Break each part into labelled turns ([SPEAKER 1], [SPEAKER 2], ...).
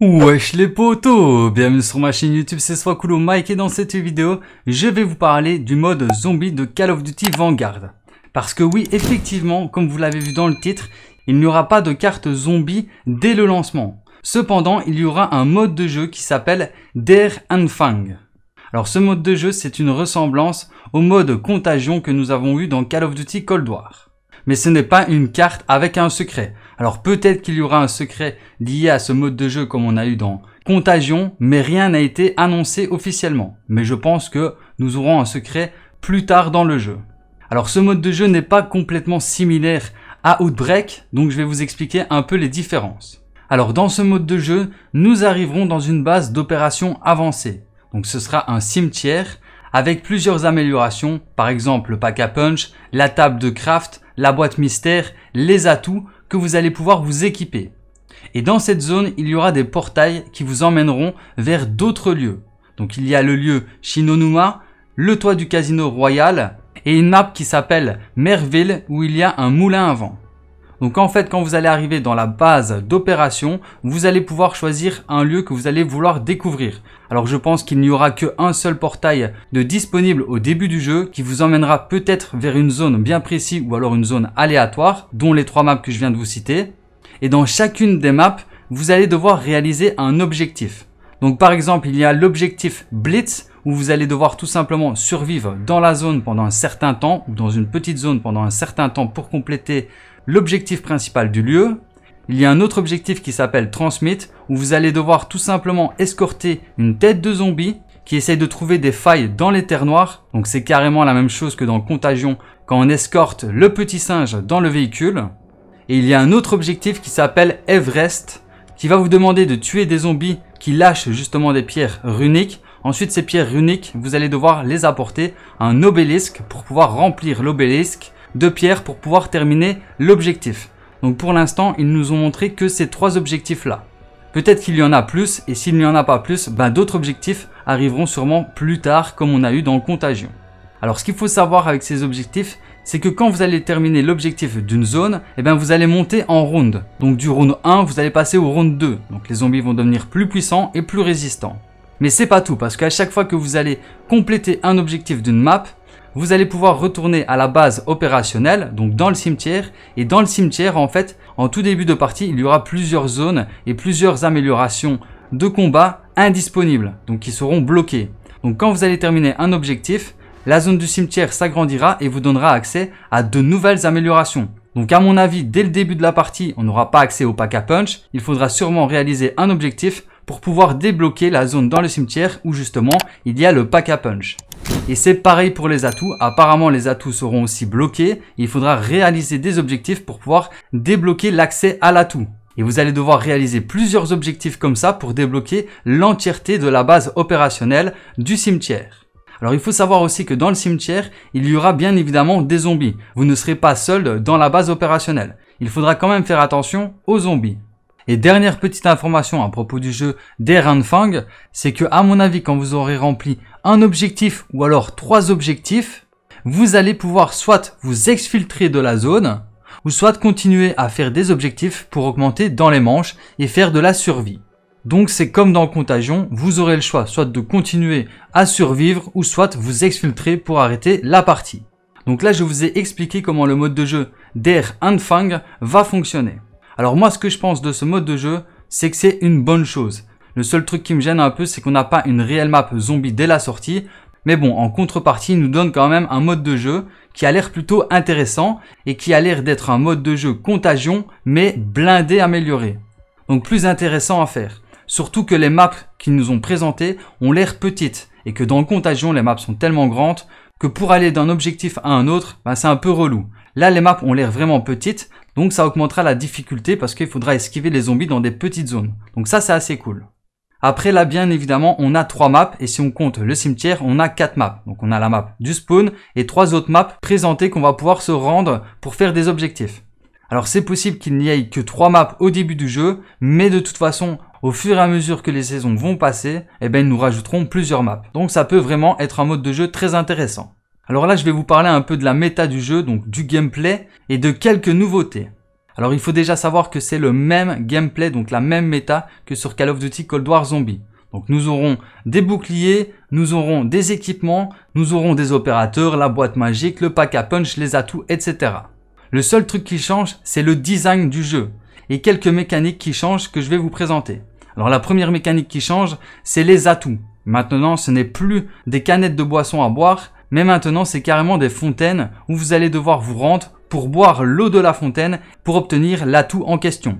[SPEAKER 1] Wesh les potos Bienvenue sur ma chaîne YouTube, c'est Swakulo Mike et dans cette vidéo, je vais vous parler du mode zombie de Call of Duty Vanguard. Parce que oui, effectivement, comme vous l'avez vu dans le titre, il n'y aura pas de carte zombie dès le lancement. Cependant, il y aura un mode de jeu qui s'appelle Dare and Fang. Alors ce mode de jeu, c'est une ressemblance au mode contagion que nous avons eu dans Call of Duty Cold War mais ce n'est pas une carte avec un secret. Alors peut-être qu'il y aura un secret lié à ce mode de jeu comme on a eu dans Contagion, mais rien n'a été annoncé officiellement. Mais je pense que nous aurons un secret plus tard dans le jeu. Alors ce mode de jeu n'est pas complètement similaire à Outbreak, donc je vais vous expliquer un peu les différences. Alors dans ce mode de jeu, nous arriverons dans une base d'opérations avancée. Donc ce sera un cimetière avec plusieurs améliorations, par exemple le pack à punch, la table de craft, la boîte mystère, les atouts que vous allez pouvoir vous équiper. Et dans cette zone, il y aura des portails qui vous emmèneront vers d'autres lieux. Donc il y a le lieu Shinonuma, le toit du casino royal et une map qui s'appelle Merville où il y a un moulin à vent. Donc en fait, quand vous allez arriver dans la base d'opération, vous allez pouvoir choisir un lieu que vous allez vouloir découvrir. Alors je pense qu'il n'y aura qu'un seul portail de disponible au début du jeu qui vous emmènera peut-être vers une zone bien précise ou alors une zone aléatoire, dont les trois maps que je viens de vous citer. Et dans chacune des maps, vous allez devoir réaliser un objectif. Donc par exemple, il y a l'objectif Blitz où vous allez devoir tout simplement survivre dans la zone pendant un certain temps ou dans une petite zone pendant un certain temps pour compléter l'objectif principal du lieu. Il y a un autre objectif qui s'appelle Transmit, où vous allez devoir tout simplement escorter une tête de zombie qui essaye de trouver des failles dans les terres noires. Donc c'est carrément la même chose que dans Contagion, quand on escorte le petit singe dans le véhicule. Et il y a un autre objectif qui s'appelle Everest, qui va vous demander de tuer des zombies qui lâchent justement des pierres runiques. Ensuite, ces pierres runiques, vous allez devoir les apporter à un obélisque pour pouvoir remplir l'obélisque de pierres pour pouvoir terminer l'objectif. Donc pour l'instant, ils nous ont montré que ces trois objectifs-là. Peut-être qu'il y en a plus, et s'il n'y en a pas plus, ben d'autres objectifs arriveront sûrement plus tard, comme on a eu dans le Contagion. Alors ce qu'il faut savoir avec ces objectifs, c'est que quand vous allez terminer l'objectif d'une zone, eh ben vous allez monter en round. Donc du round 1, vous allez passer au round 2. Donc les zombies vont devenir plus puissants et plus résistants. Mais c'est pas tout, parce qu'à chaque fois que vous allez compléter un objectif d'une map, vous allez pouvoir retourner à la base opérationnelle, donc dans le cimetière. Et dans le cimetière, en fait, en tout début de partie, il y aura plusieurs zones et plusieurs améliorations de combat indisponibles, donc qui seront bloquées. Donc quand vous allez terminer un objectif, la zone du cimetière s'agrandira et vous donnera accès à de nouvelles améliorations. Donc à mon avis, dès le début de la partie, on n'aura pas accès au pack à punch. Il faudra sûrement réaliser un objectif pour pouvoir débloquer la zone dans le cimetière où justement il y a le pack à punch. Et c'est pareil pour les atouts. Apparemment, les atouts seront aussi bloqués. Il faudra réaliser des objectifs pour pouvoir débloquer l'accès à l'atout. Et vous allez devoir réaliser plusieurs objectifs comme ça pour débloquer l'entièreté de la base opérationnelle du cimetière. Alors il faut savoir aussi que dans le cimetière, il y aura bien évidemment des zombies. Vous ne serez pas seul dans la base opérationnelle. Il faudra quand même faire attention aux zombies. Et dernière petite information à propos du jeu Fang, c'est que à mon avis, quand vous aurez rempli un objectif ou alors trois objectifs, vous allez pouvoir soit vous exfiltrer de la zone, ou soit continuer à faire des objectifs pour augmenter dans les manches et faire de la survie. Donc c'est comme dans Contagion, vous aurez le choix soit de continuer à survivre ou soit vous exfiltrer pour arrêter la partie. Donc là je vous ai expliqué comment le mode de jeu and Fang va fonctionner. Alors moi, ce que je pense de ce mode de jeu, c'est que c'est une bonne chose. Le seul truc qui me gêne un peu, c'est qu'on n'a pas une réelle map zombie dès la sortie. Mais bon, en contrepartie, il nous donne quand même un mode de jeu qui a l'air plutôt intéressant et qui a l'air d'être un mode de jeu contagion, mais blindé amélioré. Donc plus intéressant à faire. Surtout que les maps qu'ils nous ont présentées ont l'air petites et que dans contagion, les maps sont tellement grandes que pour aller d'un objectif à un autre, ben, c'est un peu relou. Là, les maps ont l'air vraiment petites, donc ça augmentera la difficulté parce qu'il faudra esquiver les zombies dans des petites zones. Donc ça c'est assez cool. Après là bien évidemment on a trois maps et si on compte le cimetière on a quatre maps. Donc on a la map du spawn et trois autres maps présentées qu'on va pouvoir se rendre pour faire des objectifs. Alors c'est possible qu'il n'y ait que trois maps au début du jeu, mais de toute façon au fur et à mesure que les saisons vont passer, eh ben, ils nous rajouteront plusieurs maps. Donc ça peut vraiment être un mode de jeu très intéressant. Alors là, je vais vous parler un peu de la méta du jeu, donc du gameplay, et de quelques nouveautés. Alors il faut déjà savoir que c'est le même gameplay, donc la même méta que sur Call of Duty Cold War Zombie. Donc nous aurons des boucliers, nous aurons des équipements, nous aurons des opérateurs, la boîte magique, le pack à punch, les atouts, etc. Le seul truc qui change, c'est le design du jeu et quelques mécaniques qui changent que je vais vous présenter. Alors la première mécanique qui change, c'est les atouts. Maintenant, ce n'est plus des canettes de boisson à boire, mais maintenant, c'est carrément des fontaines où vous allez devoir vous rendre pour boire l'eau de la fontaine pour obtenir l'atout en question.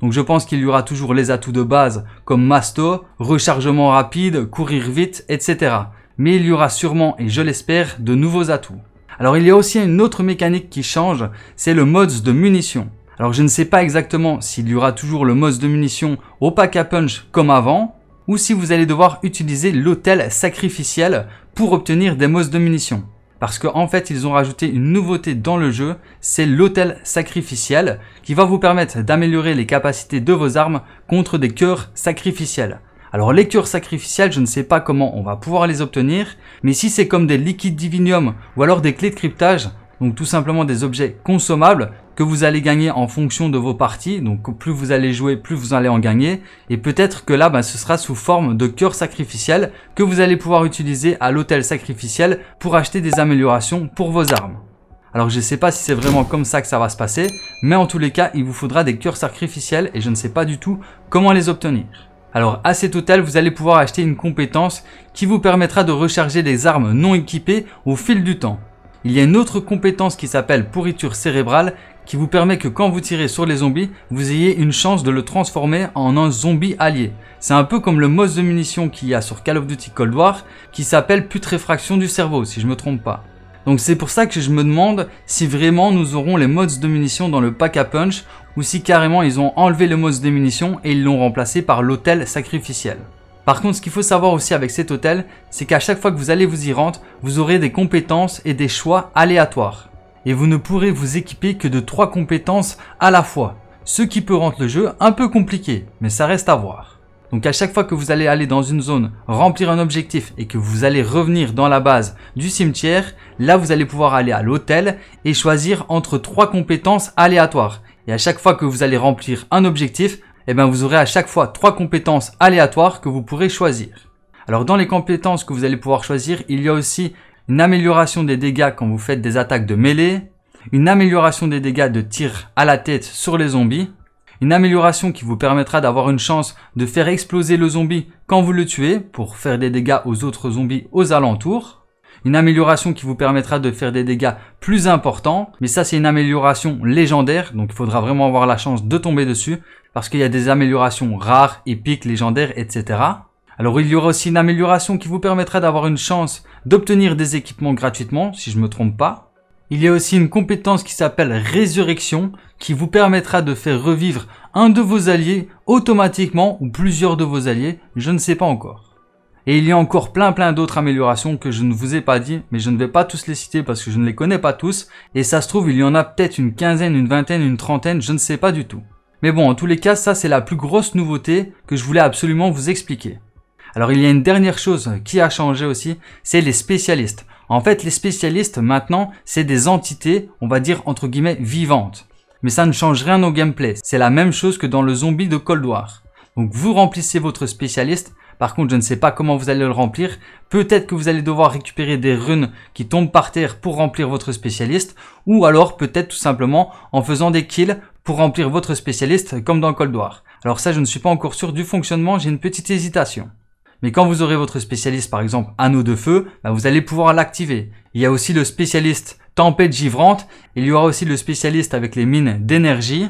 [SPEAKER 1] Donc je pense qu'il y aura toujours les atouts de base comme masto, rechargement rapide, courir vite, etc. Mais il y aura sûrement, et je l'espère, de nouveaux atouts. Alors il y a aussi une autre mécanique qui change, c'est le mods de munitions. Alors je ne sais pas exactement s'il y aura toujours le mods de munitions au pack à punch comme avant, ou si vous allez devoir utiliser l'hôtel sacrificiel pour obtenir des mosses de munitions. Parce qu'en en fait, ils ont rajouté une nouveauté dans le jeu, c'est l'hôtel sacrificiel, qui va vous permettre d'améliorer les capacités de vos armes contre des cœurs sacrificiels. Alors les cœurs sacrificiels, je ne sais pas comment on va pouvoir les obtenir, mais si c'est comme des liquides divinium ou alors des clés de cryptage, donc tout simplement des objets consommables que vous allez gagner en fonction de vos parties, donc plus vous allez jouer, plus vous allez en gagner, et peut-être que là, bah, ce sera sous forme de cœur sacrificiel que vous allez pouvoir utiliser à l'hôtel sacrificiel pour acheter des améliorations pour vos armes. Alors je ne sais pas si c'est vraiment comme ça que ça va se passer, mais en tous les cas, il vous faudra des cœurs sacrificiels et je ne sais pas du tout comment les obtenir. Alors à cet hôtel, vous allez pouvoir acheter une compétence qui vous permettra de recharger des armes non équipées au fil du temps. Il y a une autre compétence qui s'appelle pourriture cérébrale qui vous permet que quand vous tirez sur les zombies, vous ayez une chance de le transformer en un zombie allié. C'est un peu comme le mod de munition qu'il y a sur Call of Duty Cold War qui s'appelle putréfraction du cerveau si je me trompe pas. Donc c'est pour ça que je me demande si vraiment nous aurons les mods de munition dans le pack à punch ou si carrément ils ont enlevé le mode de munitions et ils l'ont remplacé par l'hôtel sacrificiel. Par contre, ce qu'il faut savoir aussi avec cet hôtel, c'est qu'à chaque fois que vous allez vous y rendre, vous aurez des compétences et des choix aléatoires. Et vous ne pourrez vous équiper que de trois compétences à la fois. Ce qui peut rendre le jeu un peu compliqué, mais ça reste à voir. Donc à chaque fois que vous allez aller dans une zone, remplir un objectif et que vous allez revenir dans la base du cimetière, là vous allez pouvoir aller à l'hôtel et choisir entre trois compétences aléatoires. Et à chaque fois que vous allez remplir un objectif, et eh bien vous aurez à chaque fois trois compétences aléatoires que vous pourrez choisir. Alors dans les compétences que vous allez pouvoir choisir, il y a aussi une amélioration des dégâts quand vous faites des attaques de mêlée, une amélioration des dégâts de tir à la tête sur les zombies, une amélioration qui vous permettra d'avoir une chance de faire exploser le zombie quand vous le tuez pour faire des dégâts aux autres zombies aux alentours. Une amélioration qui vous permettra de faire des dégâts plus importants, mais ça c'est une amélioration légendaire, donc il faudra vraiment avoir la chance de tomber dessus parce qu'il y a des améliorations rares, épiques, légendaires, etc. Alors il y aura aussi une amélioration qui vous permettra d'avoir une chance d'obtenir des équipements gratuitement, si je ne me trompe pas. Il y a aussi une compétence qui s'appelle Résurrection, qui vous permettra de faire revivre un de vos alliés automatiquement, ou plusieurs de vos alliés, je ne sais pas encore. Et il y a encore plein plein d'autres améliorations que je ne vous ai pas dit, mais je ne vais pas tous les citer parce que je ne les connais pas tous, et ça se trouve il y en a peut-être une quinzaine, une vingtaine, une trentaine, je ne sais pas du tout. Mais bon, en tous les cas, ça c'est la plus grosse nouveauté que je voulais absolument vous expliquer. Alors il y a une dernière chose qui a changé aussi, c'est les spécialistes. En fait, les spécialistes maintenant, c'est des entités, on va dire entre guillemets, vivantes. Mais ça ne change rien au gameplay, c'est la même chose que dans le zombie de Cold War. Donc vous remplissez votre spécialiste, par contre je ne sais pas comment vous allez le remplir, peut-être que vous allez devoir récupérer des runes qui tombent par terre pour remplir votre spécialiste, ou alors peut-être tout simplement en faisant des kills pour remplir votre spécialiste comme dans Cold War. Alors ça, je ne suis pas encore sûr du fonctionnement, j'ai une petite hésitation. Mais quand vous aurez votre spécialiste, par exemple anneau de feu, bah, vous allez pouvoir l'activer. Il y a aussi le spécialiste tempête givrante, il y aura aussi le spécialiste avec les mines d'énergie,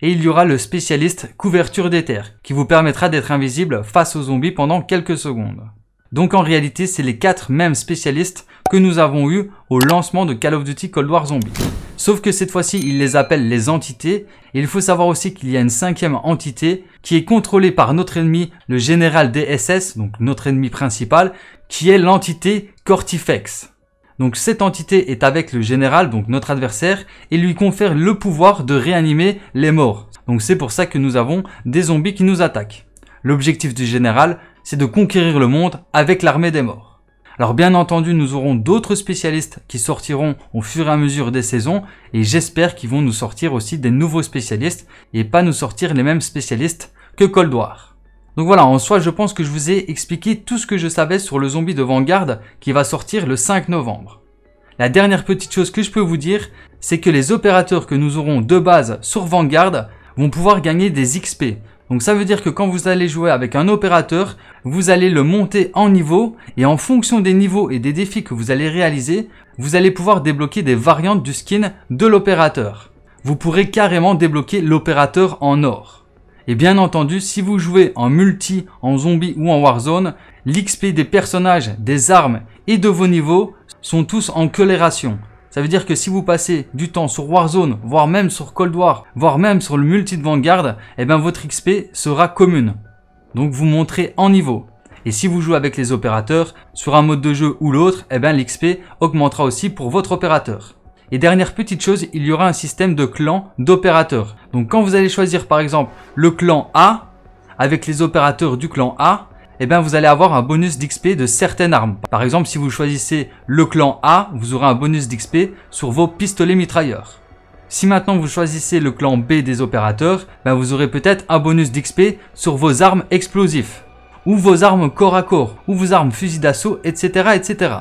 [SPEAKER 1] et il y aura le spécialiste couverture des terres qui vous permettra d'être invisible face aux zombies pendant quelques secondes. Donc en réalité, c'est les quatre mêmes spécialistes que nous avons eu au lancement de Call of Duty Cold War Zombie. Sauf que cette fois-ci, ils les appellent les entités, et il faut savoir aussi qu'il y a une cinquième entité qui est contrôlée par notre ennemi, le général DSS, donc notre ennemi principal, qui est l'entité Cortifex. Donc cette entité est avec le général, donc notre adversaire, et lui confère le pouvoir de réanimer les morts. Donc c'est pour ça que nous avons des zombies qui nous attaquent. L'objectif du général, c'est de conquérir le monde avec l'armée des morts. Alors bien entendu, nous aurons d'autres spécialistes qui sortiront au fur et à mesure des saisons et j'espère qu'ils vont nous sortir aussi des nouveaux spécialistes et pas nous sortir les mêmes spécialistes que Cold War. Donc voilà, en soi, je pense que je vous ai expliqué tout ce que je savais sur le zombie de Vanguard qui va sortir le 5 novembre. La dernière petite chose que je peux vous dire, c'est que les opérateurs que nous aurons de base sur Vanguard vont pouvoir gagner des XP, donc ça veut dire que quand vous allez jouer avec un opérateur, vous allez le monter en niveau et en fonction des niveaux et des défis que vous allez réaliser, vous allez pouvoir débloquer des variantes du skin de l'opérateur. Vous pourrez carrément débloquer l'opérateur en or. Et bien entendu, si vous jouez en multi, en zombie ou en warzone, l'XP des personnages, des armes et de vos niveaux sont tous en colération. Ça veut dire que si vous passez du temps sur Warzone, voire même sur Cold War, voire même sur le multi de Vanguard, eh bien votre XP sera commune. Donc vous montrez en niveau. Et si vous jouez avec les opérateurs, sur un mode de jeu ou l'autre, eh bien l'XP augmentera aussi pour votre opérateur. Et dernière petite chose, il y aura un système de clan d'opérateurs. Donc quand vous allez choisir par exemple le clan A, avec les opérateurs du clan A, et eh bien vous allez avoir un bonus d'XP de certaines armes. Par exemple, si vous choisissez le clan A, vous aurez un bonus d'XP sur vos pistolets mitrailleurs. Si maintenant vous choisissez le clan B des opérateurs, ben, vous aurez peut-être un bonus d'XP sur vos armes explosifs, ou vos armes corps à corps, ou vos armes fusil d'assaut, etc., etc.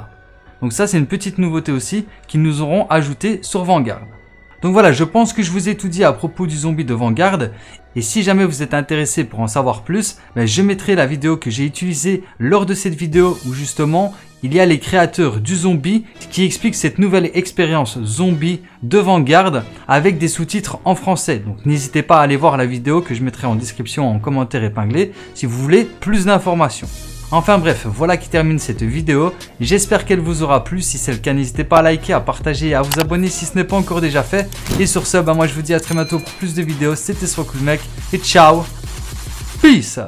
[SPEAKER 1] Donc ça c'est une petite nouveauté aussi qu'ils nous auront ajouté sur Vanguard. Donc voilà, je pense que je vous ai tout dit à propos du zombie de Vanguard. Et si jamais vous êtes intéressé pour en savoir plus, ben, je mettrai la vidéo que j'ai utilisée lors de cette vidéo où justement il y a les créateurs du zombie qui expliquent cette nouvelle expérience zombie de Vanguard avec des sous-titres en français. Donc n'hésitez pas à aller voir la vidéo que je mettrai en description en commentaire épinglé si vous voulez plus d'informations. Enfin bref, voilà qui termine cette vidéo. J'espère qu'elle vous aura plu. Si c'est le cas, n'hésitez pas à liker, à partager et à vous abonner si ce n'est pas encore déjà fait. Et sur ce, bah moi je vous dis à très bientôt pour plus de vidéos. C'était Swacool Mec et ciao Peace